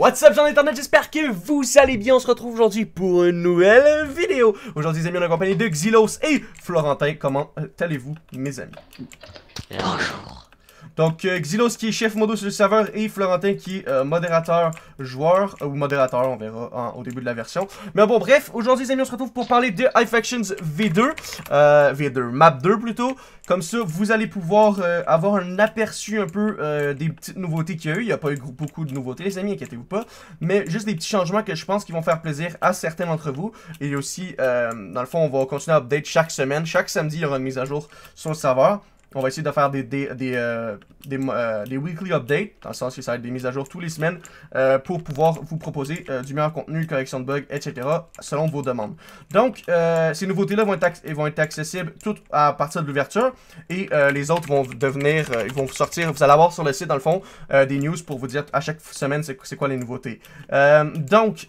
What's up, gens internet, j'espère que vous allez bien. On se retrouve aujourd'hui pour une nouvelle vidéo. Aujourd'hui, les amis, on est compagnie de Xylos et Florentin. Comment euh, allez-vous, mes amis Bonjour. Donc, euh, Xylos qui est chef modo sur le serveur et Florentin qui est euh, modérateur joueur euh, ou modérateur, on verra au début de la version. Mais bon, bref, aujourd'hui les amis, on se retrouve pour parler de High Factions V2, V2, Map 2 plutôt. Comme ça, vous allez pouvoir avoir un aperçu un peu des petites nouveautés qu'il y a eu. Il n'y a pas eu beaucoup de nouveautés, les amis, inquiétez-vous pas. Mais juste des petits changements que je pense qui vont faire plaisir à certains d'entre vous. Et aussi, dans le fond, on va continuer à update chaque semaine. Chaque samedi, il y aura une mise à jour sur le serveur. On va essayer de faire des, des, des, euh, euh, des, weekly updates, dans le sens que ça va être des mises à jour tous les semaines, euh, pour pouvoir vous proposer du meilleur contenu, correction de bugs, etc., selon vos demandes. Donc, ces nouveautés-là vont, vont, être accessibles toutes à partir de l'ouverture, et les autres vont devenir, ils vont sortir, vous allez avoir sur le site, dans le fond, des news pour vous dire à chaque semaine c'est quoi les nouveautés. donc,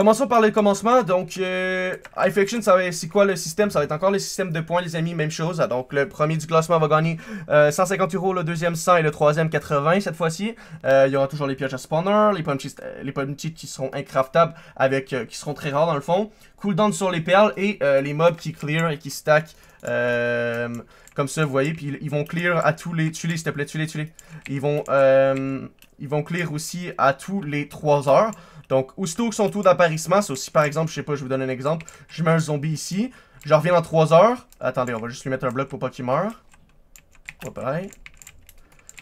Commençons par le commencement. Donc, euh, Fiction c'est quoi le système Ça va être encore le système de points, les amis, même chose. Ah, donc, le premier du classement va gagner 150 euh, euros, le deuxième 100 et le troisième 80 cette fois-ci. Euh, il y aura toujours les pioches à spawner, les punchies, euh, les qui seront incraftables, avec, qui seront très rares dans le fond. Cooldown sur les perles et les mobs qui clear et qui stack euh, comme ça, vous voyez, puis ils vont clear à tous les... tu les s'il te plaît, tu les tu les Ils vont... Euh, ils vont clear aussi à tous les 3 heures. Donc, aussitôt que son tour d'apparition, c'est aussi par exemple, je sais pas, je vous donne un exemple, je mets un zombie ici, je reviens dans 3 heures. Attendez, on va juste lui mettre un bloc pour pas qu'il meure. Pas pareil.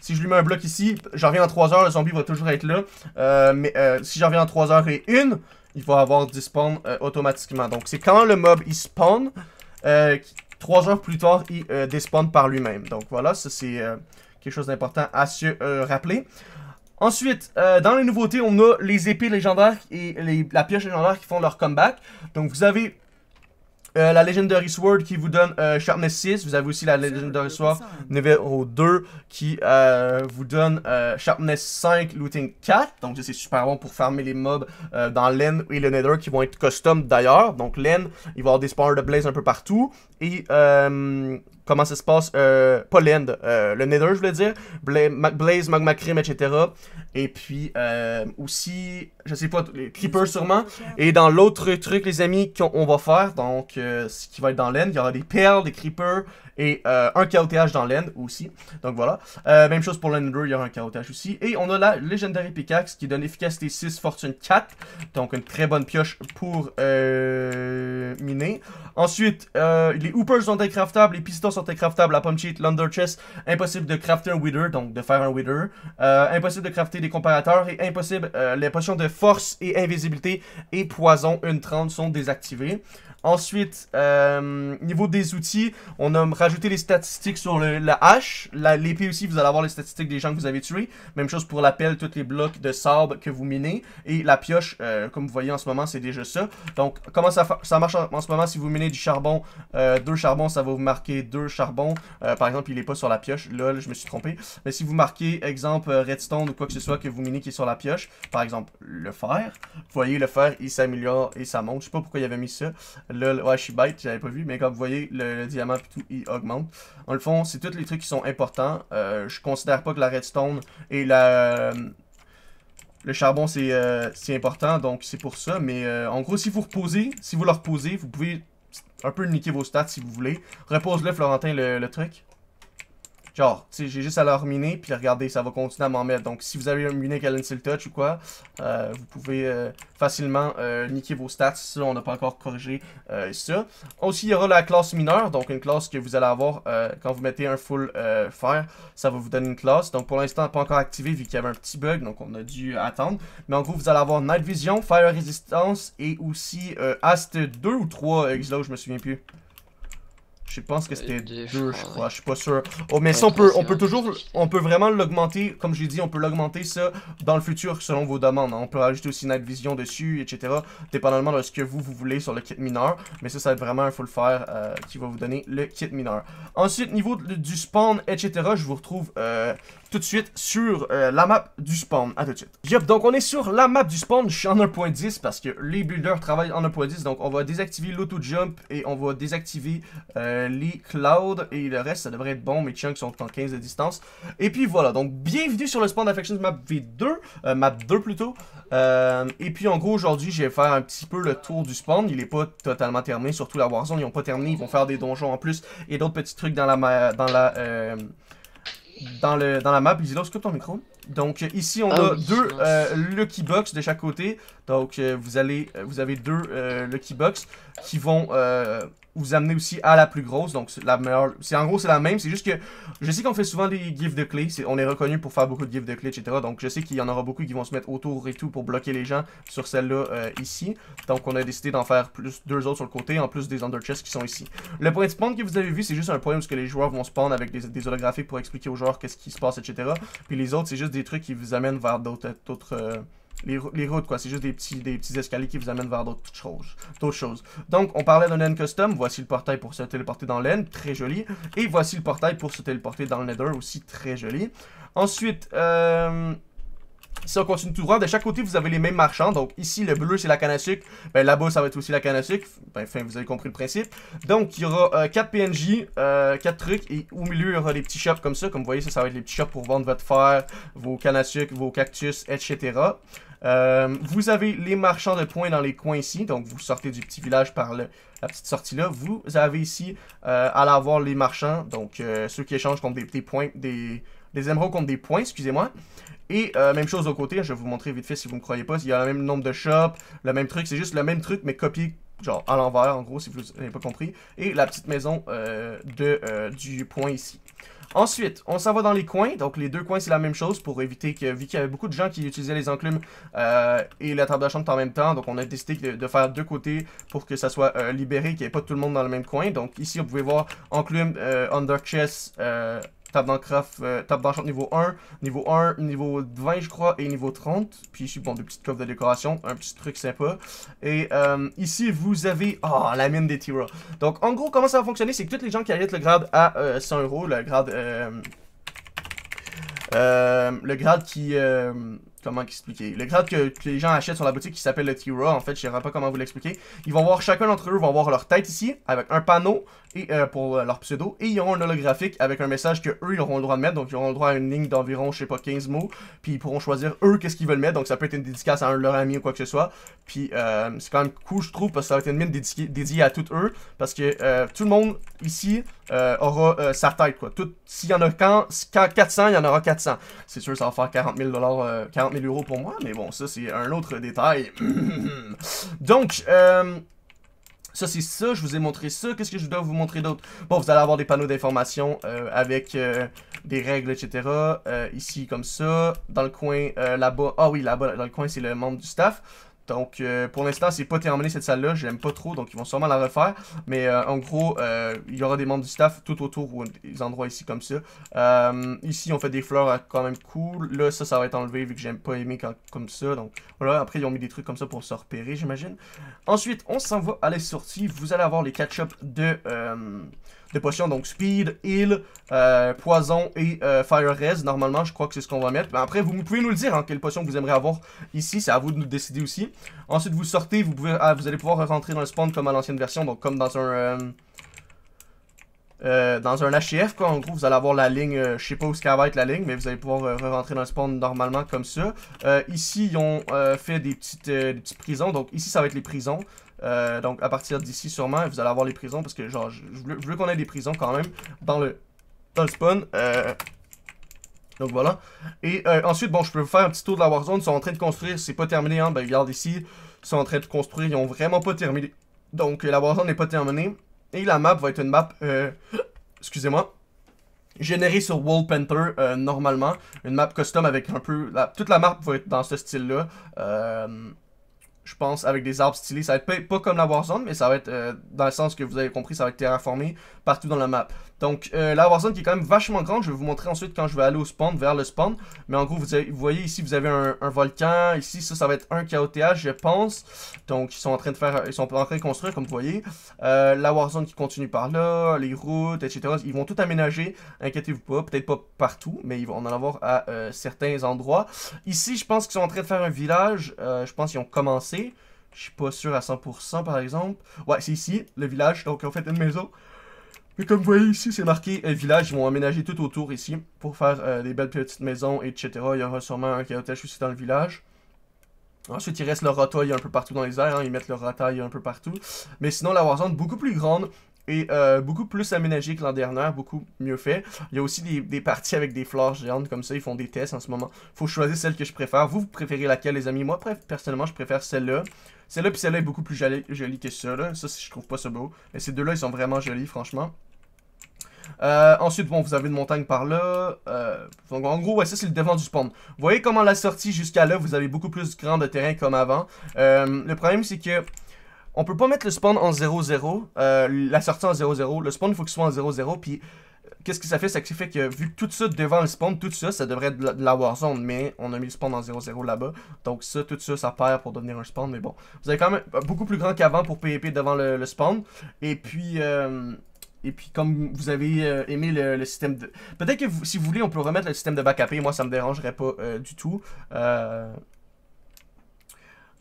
Si je lui mets un bloc ici, je reviens dans 3 heures, le zombie va toujours être là. Euh, mais euh, si je reviens dans 3 heures et une, il va avoir 10 spawns automatiquement. Donc, c'est quand le mob il spawn Trois heures plus tard, il euh, despawn par lui-même. Donc voilà, ça c'est euh, quelque chose d'important à se euh, rappeler. Ensuite, dans les nouveautés, on a les épées légendaires et la pioche légendaire qui font leur comeback. Donc, vous avez la euh, la Legendary Sword qui vous donne euh, Sharpness 6. Vous avez aussi la Legendary Sword niveau hein. 2 qui euh, vous donne Sharpness 5, Looting 4. Donc c'est super bon pour farmer les mobs dans l'end et le Nether qui vont être custom d'ailleurs. Donc l'end il va y avoir des spawners de blaze un peu partout. Et comment ça se passe Pas l'end, le nether, je voulais dire. Blaze, Magma Cream, etc. Et puis aussi, je sais pas, les Creeper sûrement. Et dans l'autre truc, les amis, qu'on va faire, donc ce qui va être dans l'aine. Il y aura des perles, des creepers, et euh, un KOTH dans l'end aussi. Donc voilà. Euh, même chose pour l'Ender, il y aura un KOTH aussi. Et on a la Legendary Pickaxe qui donne efficacité 6, fortune 4. Donc une très bonne pioche pour euh, miner. Ensuite, les Hoopers sont incraftables, les pistons sont incraftables, la Pump Cheat, l'Under Chest. Impossible de crafter un Wither, donc de faire un Wither. impossible de crafter des comparateurs et impossible. les potions de force et invisibilité et poison 30 sont désactivées. Ensuite, niveau des outils, on a ajouter les statistiques sur le, la hache. L'épée aussi, vous allez avoir les statistiques des gens que vous avez tués. Même chose pour la pelle, tous les blocs de sable que vous minez. Et la pioche, euh, comme vous voyez en ce moment, c'est déjà ça. Donc, comment ça, ça marche en, ce moment? Si vous minez du charbon, euh, deux charbons, ça va vous marquer deux charbons. Euh, par exemple, il est pas sur la pioche. Lol, je me suis trompé. Mais si vous marquez, exemple, redstone ou quoi que ce soit que vous minez qui est sur la pioche, par exemple, le fer, vous voyez, le fer, il s'améliore et ça monte. Je sais pas pourquoi il avait mis ça. Lol, ouais, je suis bête, j'avais pas vu. Mais comme vous voyez, le, diamant tout, il en le fond, c'est tous les trucs qui sont importants. Euh, je considère pas que la redstone et euh, Le charbon, euh, c'est important, donc c'est pour ça. Mais en gros, si vous reposez, si vous le reposez, vous pouvez un peu niquer vos stats si vous voulez. Repose-le, Florentin, le truc. Genre, j'ai juste à la miner, puis regardez, ça va continuer à m'en mettre. Donc, si vous avez un miner qui a touch ou quoi, euh, vous pouvez euh, facilement euh, niquer vos stats. Ça, on n'a pas encore corrigé ça. Aussi, il y aura la classe mineure, donc une classe que vous allez avoir quand vous mettez un full fire Ça va vous donner une classe. Donc, pour l'instant, pas encore activé vu qu'il y avait un petit bug, donc on a dû attendre. Mais en gros, vous allez avoir Night Vision, Fire Resistance et aussi Ast 2 ou 3 Exlo, je me souviens plus. Je pense que euh, c'était deux, je crois. Je suis pas sûr. Oh, mais ça, on peut, on peut toujours, on peut vraiment l'augmenter. Comme j'ai dit, on peut l'augmenter ça dans le futur selon vos demandes. Hein. On peut rajouter aussi Night Vision dessus, etc. Dépendamment de ce que vous, vous voulez sur le kit mineur. Mais ça, ça va être vraiment un full faire euh, qui va vous donner le kit mineur. Ensuite, niveau du spawn, etc. Je vous retrouve euh, tout de suite sur la map du spawn. À tout de suite. Yup, donc on est sur la map du spawn. Je suis en 1.10 parce que les builders travaillent en 1.10. Donc on va désactiver l'auto-jump et on va désactiver... Lee Cloud. Et le reste, ça devrait être bon. Mes chunks sont en 15 de distance. Et puis voilà. Donc, bienvenue sur le spawn d'Affection Map V2. Euh, map 2 plutôt. Euh, et puis en gros, aujourd'hui, je vais faire un petit peu le tour du spawn. Il est pas totalement terminé. Surtout la Warzone, ils n'ont pas terminé. Ils vont faire des donjons en plus. Et d'autres petits trucs dans la... Dans la euh, dans, le, dans la map, ton micro. Donc ici on ah a deux euh, lucky box de chaque côté. Donc euh, vous allez vous avez deux lucky box qui vont vous amener aussi à la plus grosse. Donc, la meilleure. C'est en gros, c'est la même. C'est juste que je sais qu'on fait souvent des gifs de clés. on est reconnu pour faire beaucoup de gifs de clés, etc. Donc, je sais qu'il y en aura beaucoup qui vont se mettre autour et tout pour bloquer les gens sur celle-là euh, ici. Donc, on a décidé d'en faire plus deux autres sur le côté, en plus des under chests qui sont ici. Le point de spawn que vous avez vu, c'est juste un point où que les joueurs vont spawn avec des, des holographiques pour expliquer aux joueurs qu'est-ce qui se passe, etc. Puis les autres, c'est juste des trucs qui vous amènent vers d'autres euh, euh, les, routes, quoi. C'est juste des petits, des petits escaliers qui vous amènent vers d'autres choses, choses. Donc, on parlait d'un end custom. Voici le portail pour se téléporter dans l'end, très joli. Et voici le portail pour se téléporter dans le nether, aussi très joli. Ensuite, euh, si on continue tout droit, de chaque côté, vous avez les mêmes marchands. Donc ici, le bleu, c'est la canne à sucre. Ben, là-bas, ça va être aussi la canne à sucre. Enfin, vous avez compris le principe. Donc, il y aura 4 PNJ, 4 trucs. Et au milieu, il y aura des petits shops comme ça. Comme vous voyez, ça, ça va être les petits shops pour vendre votre fer, vos cannes vos cactus, etc. Euh, vous avez les marchands de points dans les coins ici. Donc, vous sortez du petit village par la petite sortie là. Vous avez ici, euh, à l'avoir, les marchands. Donc, euh, ceux qui échangent contre des, des points, des les émeraudes comptent des points, excusez-moi. Et euh, même chose au côté, je vais vous montrer vite fait si vous ne me croyez pas, il y a le même nombre de shops, le même truc, c'est juste le même truc mais copié genre à l'envers en gros si vous n'avez pas compris. Et la petite maison euh, de, euh, du point ici. Ensuite, on s'en va dans les coins. Donc, les deux coins, c'est la même chose pour éviter que, vu qu'il y avait beaucoup de gens qui utilisaient les enclumes et la table de chambre en même temps, donc on a décidé de, faire deux côtés pour que ça soit libéré, qu'il n'y ait pas tout le monde dans le même coin. Donc, ici, vous pouvez voir enclume, under chest, tape dans craft, euh, niveau 1, niveau 1, niveau 20 je crois, et niveau 30. Puis ici, bon, des petites coffres de décoration, un petit truc sympa. Et euh, ici, vous avez, oh, la mine des Tira. Donc, en gros, comment ça va fonctionner, c'est que toutes les gens qui arrêtent le grade à 100 euh, euros, le grade, le grade qui comment expliquer. Le grade que, les gens achètent sur la boutique qui s'appelle le T-Raw, en fait, je ne sais pas comment vous l'expliquer. Ils vont voir, chacun d'entre eux vont voir leur tête ici, avec un panneau et euh, pour euh, leur pseudo, et ils auront un holographique avec un message que eux, ils auront le droit de mettre, donc ils auront le droit à une ligne d'environ, je sais pas, 15 mots, puis ils pourront choisir eux qu'est-ce qu'ils veulent mettre, donc ça peut être une dédicace à un de leurs amis ou quoi que ce soit, puis euh, c'est quand même cool, je trouve, parce que ça va être une mine dédiée, à toutes eux, parce que tout le monde ici aura sa tête, quoi. S'il y en a quand, 400, il y en aura 400. C'est sûr, ça va faire 40 000 40 euros pour moi, mais bon, ça, c'est un autre détail. Donc, euh, ça, c'est ça. Je vous ai montré ça. Qu'est-ce que je dois vous montrer d'autre? Bon, vous allez avoir des panneaux d'information euh, avec euh, des règles, etc. ici, comme ça. Dans le coin, là-bas. Ah oui, là-bas, dans le coin, c'est le membre du staff. Donc, euh, pour l'instant, c'est pas terminé cette salle-là. J'aime pas trop, donc ils vont sûrement la refaire. Mais euh, en gros, euh, il y aura des membres du staff tout autour ou des endroits ici comme ça. ici, on fait des fleurs quand même cool. Là, ça, ça va être enlevé vu que j'aime pas aimer comme ça. Donc, voilà. Après, ils ont mis des trucs comme ça pour se repérer, j'imagine. Ensuite, on s'en va à la sortie. Vous allez avoir les catch de de potions. Donc speed, heal, euh, poison et euh, fire res. Normalement, je crois que c'est ce qu'on va mettre. Mais après, vous pouvez nous le dire, en hein, quelle potion vous aimeriez avoir ici. C'est à vous de nous décider aussi. Ensuite, vous sortez, vous, pouvez, ah, vous allez pouvoir rentrer dans le spawn comme à l'ancienne version. Donc comme dans un... Euh, dans un HF quoi, en gros vous allez avoir la ligne, je sais pas où ce va être la ligne, mais vous allez pouvoir rentrer dans le spawn normalement comme ça. ici ils ont fait des petites prisons, donc ici ça va être les prisons, euh, donc, à partir d'ici, sûrement, vous allez avoir les prisons parce que, genre, je, veux, qu'on ait des prisons quand même dans le, spawn. Euh, donc voilà. Et euh, ensuite, bon, je peux faire un petit tour de la Warzone. Ils sont en train de construire. C'est pas terminé, hein. Ben, regarde ici. Ils sont en train de construire. Ils ont vraiment pas terminé. Donc, la Warzone n'est pas terminée. Et la map va être une map... Excusez-moi. Générée sur Wall Panther, normalement. Une map custom avec un peu... La, toute la map va être dans ce style-là. Euh je pense, avec des arbres stylés. Ça va être pas, comme la Warzone, mais ça va être, euh, dans le sens que vous avez compris, ça va être terraformé partout dans la map. Donc, euh, la Warzone qui est quand même vachement grande, je vais vous montrer ensuite quand je vais aller au spawn, vers le spawn. Mais en gros, vous, voyez ici, vous avez un, volcan. Ici, ça, va être un KOTH, je pense. Donc, ils sont en train de faire, ils sont en train de construire, comme vous voyez. Euh, la Warzone qui continue par là, les routes, etc. Ils vont tout aménager, inquiétez-vous pas. Peut-être pas partout, mais ils vont en avoir à certains endroits. Ici, je pense qu'ils sont en train de faire un village. je pense qu'ils ont commencé. Je suis pas sûr à 100% par exemple. Ouais, c'est ici, le village. Donc, en fait une maison. Mais comme vous voyez ici, c'est marqué euh, village. Ils vont aménager tout autour ici pour faire euh, des belles petites maisons, etc. Il y aura sûrement un juste aussi dans le village. Ensuite, il reste le rataille un peu partout dans les airs. Hein. Ils mettent le rataille un peu partout. Mais sinon, la Warzone, beaucoup plus grande et euh, beaucoup plus aménagé que l'an dernier, beaucoup mieux fait. Il y a aussi des, parties avec des fleurs géantes comme ça, ils font des tests en ce moment. Faut choisir celle que je préfère. Vous, préférez laquelle, les amis? Moi, personnellement, je préfère celle-là. Celle-là puis celle-là est beaucoup plus jolie, que ça, là. Ça, je trouve pas ça beau. Mais ces deux-là, ils sont vraiment jolis, franchement. Euh, ensuite, bon, vous avez une montagne par là. Euh, en gros, ouais, ça, c'est le devant du spawn. Vous voyez comment la sortie jusqu'à là, vous avez beaucoup plus grand de terrain comme avant. le problème, c'est que on peut pas mettre le spawn en 0-0, euh, la sortie en 0-0. Le spawn, il faut qu'il soit en 0-0. Puis, euh, qu'est-ce que ça fait Ça fait que, vu que tout ça devant le spawn, tout ça, ça devrait être de la warzone. Mais on a mis le spawn en 0-0 là-bas. Donc, ça, tout ça, ça perd pour devenir un spawn. Mais bon, vous avez quand même euh, beaucoup plus grand qu'avant pour PvP devant le, spawn. Et puis. et puis, comme vous avez aimé le, système de... Peut-être que si vous voulez, on peut remettre le système de back Moi, ça me dérangerait pas du tout.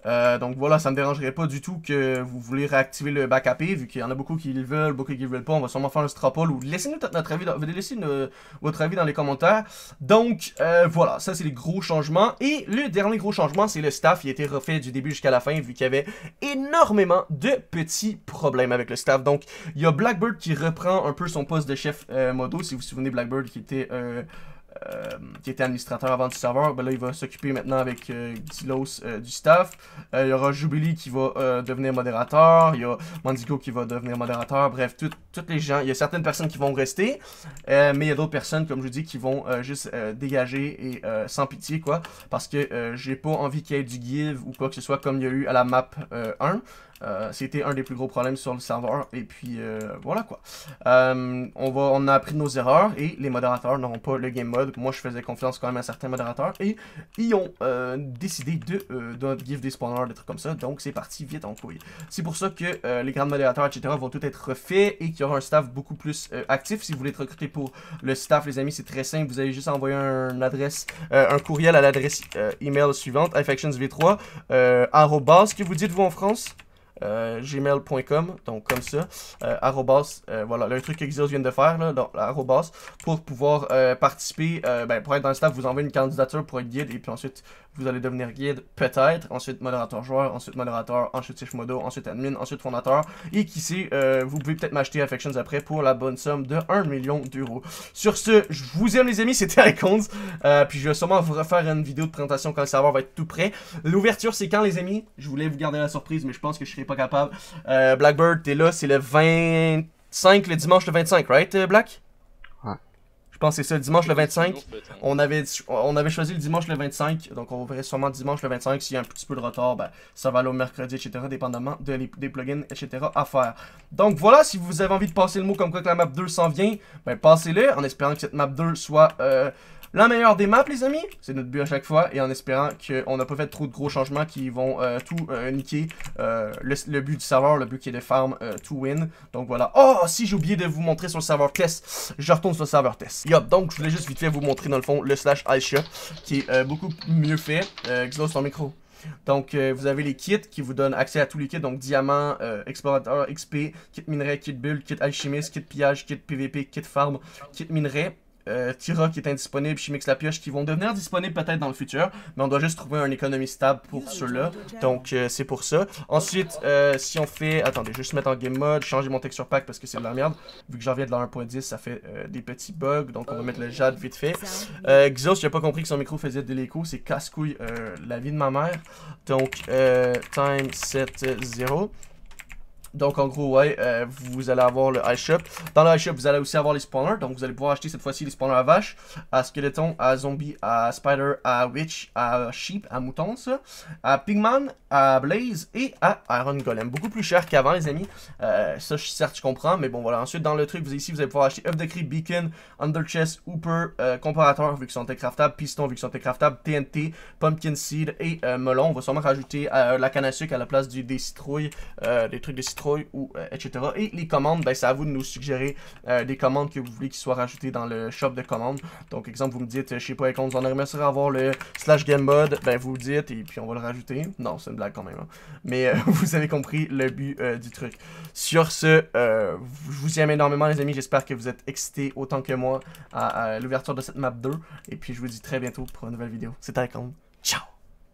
Euh, donc voilà, ça ne me dérangerait pas du tout que vous voulez réactiver le Back AP, vu qu'il y en a beaucoup qui le veulent, beaucoup qui ne veulent pas. On va sûrement faire un strap-all ou laissez-nous notre avis, dans, laissez une, euh, votre avis dans les commentaires. Donc euh, voilà, ça c'est les gros changements. Et le dernier gros changement, c'est le staff. Il a été refait du début jusqu'à la fin, vu qu'il y avait énormément de petits problèmes avec le staff. Donc il y a Blackbird qui reprend un peu son poste de chef euh, modo, si vous vous souvenez Blackbird qui était euh, euh, qui était administrateur avant du serveur, ben là, il va s'occuper maintenant avec euh, Dilos euh, du staff. il y aura Jubilee qui va devenir modérateur. Il y a Mandigo qui va devenir modérateur. Bref, toutes les gens. Il y a certaines personnes qui vont rester, mais il y a d'autres personnes, comme je vous dis, qui vont juste dégager et sans pitié, quoi. Parce que j'ai pas envie qu'il y ait du give ou quoi que ce soit, comme il y a eu à la map 1. Euh, c'était un des plus gros problèmes sur le serveur. Et puis, euh, voilà quoi. Euh, on, va, on a appris nos erreurs et les modérateurs n'auront pas le game mode. Moi, je faisais confiance quand même à certains modérateurs et ils ont décidé de, de give des spawners, des trucs comme ça. Donc, c'est parti vite en couille. C'est pour ça que les grands modérateurs, etc., vont tout être refaits et qu'il y aura un staff beaucoup plus actif. Si vous voulez être recruté pour le staff, les amis, c'est très simple. Vous allez juste envoyer un adresse, un courriel à l'adresse email suivante, infectionsv3, que vous dites vous en France euh, gmail.com, donc comme ça, euh, euh, voilà, le truc que vient de faire, là, donc pour pouvoir participer, ben, pour être dans le staff, vous envoyez une candidature pour être guide, et puis ensuite, vous allez devenir guide, peut-être, ensuite modérateur joueur, ensuite modérateur, ensuite chef modo, ensuite admin, ensuite fondateur, et qui sait, vous pouvez peut-être m'acheter Affections après pour la bonne somme de 1 million d'euros. Sur ce, je vous aime les amis, c'était Icons, puis je vais sûrement vous refaire une vidéo de présentation quand le serveur va être tout prêt. L'ouverture, c'est quand les amis? Je voulais vous garder la surprise, mais je pense que je pas capable. Euh, Blackbird, t'es là, c'est le 25, le dimanche le 25, right, euh, Black? Je ça, dimanche le 25. On avait, on avait choisi le dimanche le 25, donc on verrait sûrement dimanche le 25. S'il y a un petit peu de retard, ben, ça va aller au mercredi, etc., dépendamment de des plugins, etc. à faire. Donc voilà, si vous avez envie de passer le mot comme quoi que la map 2 s'en vient, ben passez-le, en espérant que cette map 2 soit... Euh, la meilleure des maps, les amis, c'est notre but à chaque fois, et en espérant qu'on n'a pas fait trop de gros changements qui vont euh, tout euh, niquer le, le, but du serveur, le but qui est de farm to win. Donc voilà. Oh, si j'ai oublié de vous montrer sur le serveur test, je retourne sur le serveur test donc je voulais juste vite fait vous montrer dans le fond le slash Aisha qui est euh, beaucoup mieux fait. Euh, sur micro. Donc, euh, vous avez les kits qui vous donnent accès à tous les kits, donc diamant, euh, explorateur, XP, kit minerai, kit build, kit alchimiste, kit pillage, kit PVP, kit farm, kit minerai. Euh, Tira qui est indisponible, Chimix la pioche qui vont devenir disponibles peut-être dans le futur, mais on doit juste trouver un économie stable pour ceux-là. Donc euh, c'est pour ça. Ensuite, euh, si on fait. Attendez, je vais juste mettre en game mode, changer mon texture pack parce que c'est de la merde. Vu que j'en viens de la 1.10, ça fait des petits bugs. Donc on va mettre le jade vite fait. Xos, j'ai pas compris que son micro faisait de l'écho, c'est casse-couille la vie de ma mère. Donc time set 0. Donc en gros ouais, euh, vous allez avoir le high shop. Dans le high shop, vous allez aussi avoir les spawners. Donc vous allez pouvoir acheter cette fois-ci les spawners à vache, à skeleton, à zombie, à spider, à witch, à sheep, à mouton ça, à pigman, à blaze et à iron golem. Beaucoup plus cher qu'avant les amis. Euh, ça certes je comprends, mais bon voilà. Ensuite dans le truc, vous ici vous allez pouvoir acheter œuf de cri, beacon, underchest, hooper, euh, comparateur vu qu'ils sont craftables, piston vu qu'ils sont craftables, TNT, pumpkin seed et euh, melon. On va sûrement rajouter la canne à sucre à la place du, des citrouilles, des trucs de citrouilles ou euh, Et les commandes, ben, c'est à vous de nous suggérer euh, des commandes que vous voulez qui soient rajoutées dans le shop de commandes. Donc, exemple, vous me dites, euh, je sais pas, on aimerait à avoir le slash game mode, ben vous dites et puis on va le rajouter. Non, c'est une blague quand même. Hein. Mais vous avez compris le but du truc. Sur ce, je vous aime énormément les amis, j'espère que vous êtes excités autant que moi à, à l'ouverture de cette map 2. Et puis je vous dis très bientôt pour une nouvelle vidéo. C'était Icon. Ciao